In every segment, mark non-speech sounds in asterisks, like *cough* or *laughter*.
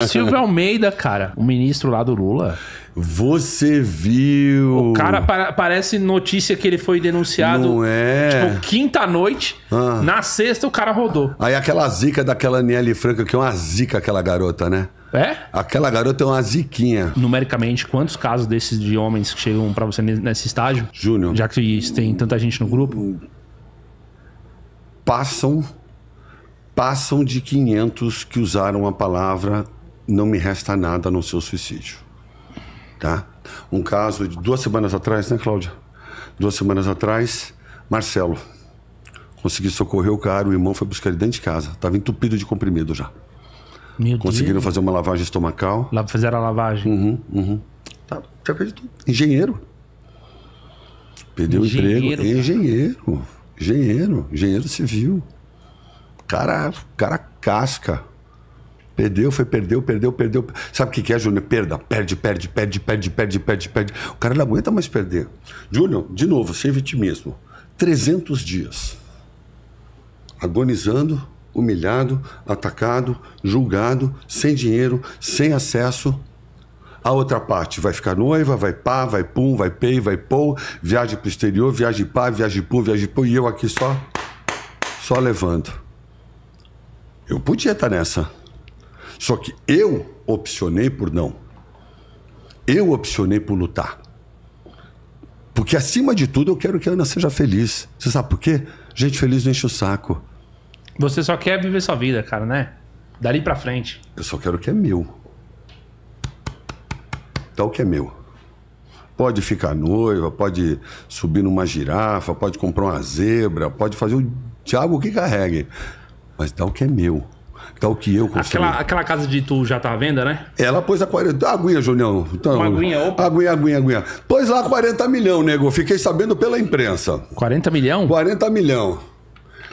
*laughs* Silvio Almeida, cara, o ministro lá do Lula. Você viu? O cara pa parece notícia que ele foi denunciado. Não é? Tipo, quinta noite. Ah. Na sexta o cara rodou. Aí aquela zica daquela Niele Franca, que é uma zica aquela garota, né? É? Aquela garota é uma ziquinha. Numericamente, quantos casos desses de homens que chegam para você nesse estágio? Júnior. Já que tem tanta gente no grupo? Passam. Passam de 500 que usaram a palavra não me resta nada no seu suicídio. Tá? Um caso de duas semanas atrás, né, Cláudia? Duas semanas atrás, Marcelo. Consegui socorrer o cara, o irmão foi buscar ele dentro de casa. Estava entupido de comprimido já. Meu Conseguiram Deus. fazer uma lavagem estomacal. Lá fizeram a lavagem. Uhum, uhum. Tá, já tá perdi tudo. Engenheiro. Perdeu engenheiro, o emprego. Engenheiro. Engenheiro. Engenheiro civil. Cara, cara casca. Perdeu, foi, perdeu, perdeu, perdeu. Sabe o que, é, Júnior? Perda. Perde, perde, perde, perde, perde, perde, perde. O cara não aguenta mais perder. Júnior, de novo, sem vitimismo. 300 dias. Agonizando, humilhado, atacado, julgado, sem dinheiro, sem acesso. A outra parte vai ficar noiva, vai pá, vai pum, vai pei, vai pou, viaja pro exterior, viagem pá, viagem pum, viagem pum, e eu aqui só, só levando. Eu podia estar tá nessa. Só que eu opcionei por não. Eu opcionei por lutar. Porque acima de tudo eu quero que a Ana seja feliz. Você sabe por quê? Gente feliz não enche o saco. Você só quer viver sua vida, cara, né? Dali para frente. Eu só quero o que é meu. Então o que é meu. Pode ficar noiva, pode subir numa girafa, pode comprar uma zebra, pode fazer o diabo que carregue. Mas dá o que é meu tal é que eu construí. Aquela, aquela casa de tu já tá à venda, né? Ela pôs a 40. aguinha, Julião. Então, aguinha, opa. Aguinha, aguinha, aguinha. Pôs lá 40 milhão, nego. Fiquei sabendo pela imprensa. 40 milhão? 40 milhão.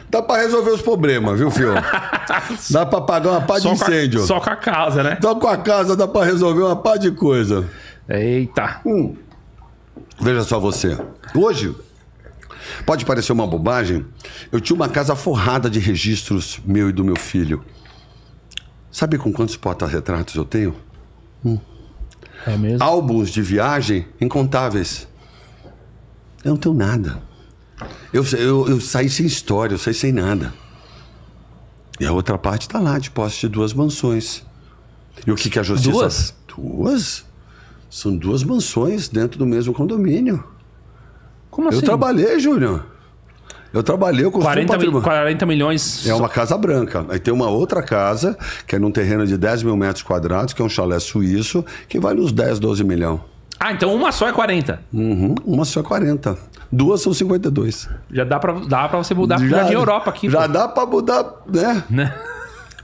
Dá pra resolver os problemas, viu, filho? *laughs* dá pra pagar uma pá de incêndio. Com a, só com a casa, né? Só com a casa dá pra resolver uma pá de coisa. Eita. Hum. Veja só você. Hoje, Pode parecer uma bobagem, eu tinha uma casa forrada de registros meu e do meu filho. Sabe com quantos porta-retratos eu tenho? Hum. É mesmo? Álbuns de viagem incontáveis. Eu não tenho nada. Eu, eu, eu saí sem história, eu saí sem nada. E a outra parte está lá, de posse de duas mansões. E o que, que a justiça. Duas? Duas? São duas mansões dentro do mesmo condomínio. Como assim? Eu trabalhei, Júnior. Eu trabalhei, eu 40, mil, 40 milhões. É uma casa branca. Aí tem uma outra casa, que é num terreno de 10 mil metros quadrados, que é um chalé suíço, que vale uns 10, 12 milhões. Ah, então uma só é 40. Uhum, uma só é 40. Duas são 52. Já dá pra, dá pra você mudar já, pra Europa aqui. Já pô. dá pra mudar, né? né?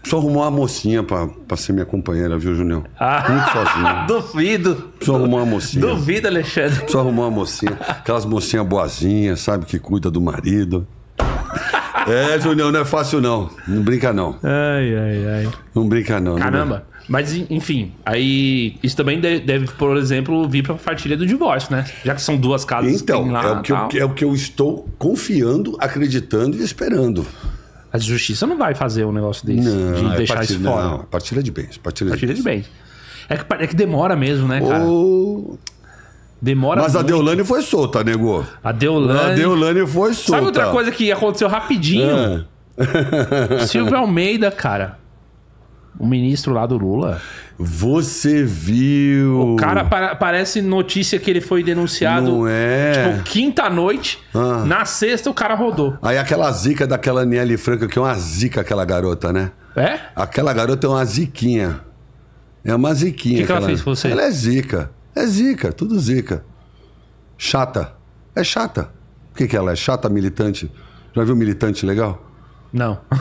Preciso arrumar uma mocinha pra, pra ser minha companheira, viu, Junião? Ah, Muito sozinho. *laughs* Duvido. Preciso arrumar uma mocinha. Duvido, Alexandre. Preciso arrumar uma mocinha. Aquelas mocinhas boazinhas, sabe, que cuida do marido. *laughs* É, Junião, não é fácil não. Não brinca não. Ai, ai, ai. Não brinca não. Caramba. Não mas, enfim, aí isso também deve, por exemplo, vir para partilha do divórcio, né? Já que são duas casas então, que tem lá. Então, é, é o que eu estou confiando, acreditando e esperando. A justiça não vai fazer um negócio desse, não, de é deixar partilha, isso fora. Não, partilha de bens. Partilha, partilha de, bens. de, bens. É que, é que demora mesmo, né, cara? Ou... Demora Mas muito. a Deolane foi solta, negou. A Deolane... A Deolane foi solta. Sabe outra coisa que aconteceu rapidinho? É. Silvio Almeida, cara. O ministro lá do Lula. Você viu. O cara parece notícia que ele foi denunciado. Não é. Tipo, quinta-noite. Ah. Na sexta, o cara rodou. Aí aquela zica daquela Niele Franca, que é uma zica aquela garota, né? É? Aquela garota é uma ziquinha. É uma ziquinha. O que, que ela fez com você? Ela é zica. É zica, tudo zica. Chata. É chata. O que, que ela é? Chata militante. Já viu militante legal? Não. *laughs*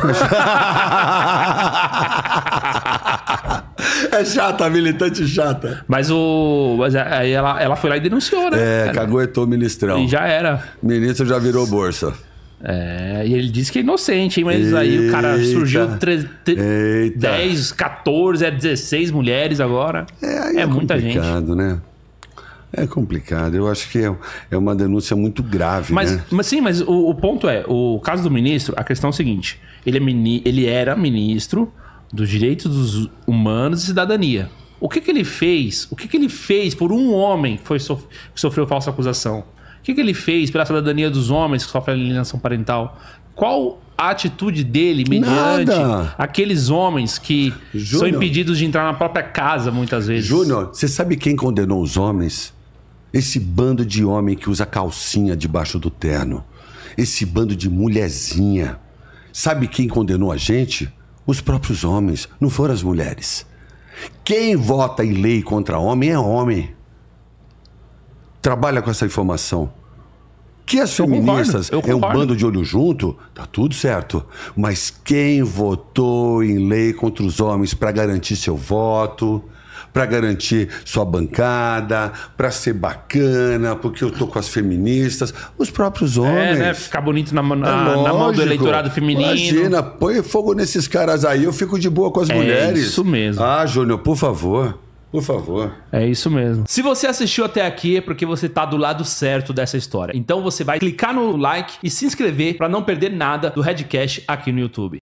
é chata, a militante chata. Mas o. Mas é, aí ela, ela foi lá e denunciou, né? É, e caguetou o ministrão. E já era. Ministro já virou bolsa. É, e ele disse que é inocente, hein? Mas eita, aí o cara surgiu 3, 10, 14, 16 mulheres agora. É, é, é muita gente. É complicado, né? É complicado. Eu acho que é, é uma denúncia muito grave. Mas, né? mas sim, mas o, o, ponto é: o caso do ministro, a questão é o seguinte: ele, é mini, ele era ministro, dos direitos dos humanos e cidadania. O que, que ele fez? O que, que ele fez por um homem que, foi sof que sofreu falsa acusação? O que, que ele fez pela cidadania dos homens que sofrem alienação parental? Qual a atitude dele mediante Nada. aqueles homens que são impedidos de entrar na própria casa muitas vezes? Júnior, você sabe quem condenou os homens? Esse bando de homem que usa calcinha debaixo do terno. Esse bando de mulherzinha. Sabe quem condenou a gente? Os próprios homens, não foram as mulheres. Quem vota em lei contra homem é homem. Trabalha com essa informação. Que as eu feministas concordo, é um bando de olho junto, tá tudo certo. Mas quem votou em lei contra os homens para garantir seu voto, para garantir sua bancada, para ser bacana, porque eu tô com as feministas, os próprios homens. É, né? Ficar bonito na, é na, é na mão do eleitorado feminino. Imagina, põe fogo nesses caras aí, eu fico de boa com as é mulheres. Isso mesmo. Ah, Júnior, por favor. Por favor. É isso mesmo. Se você assistiu até aqui é porque você tá do lado certo dessa história. Então você vai clicar no like e se inscrever para não perder nada do Redcast aqui no YouTube.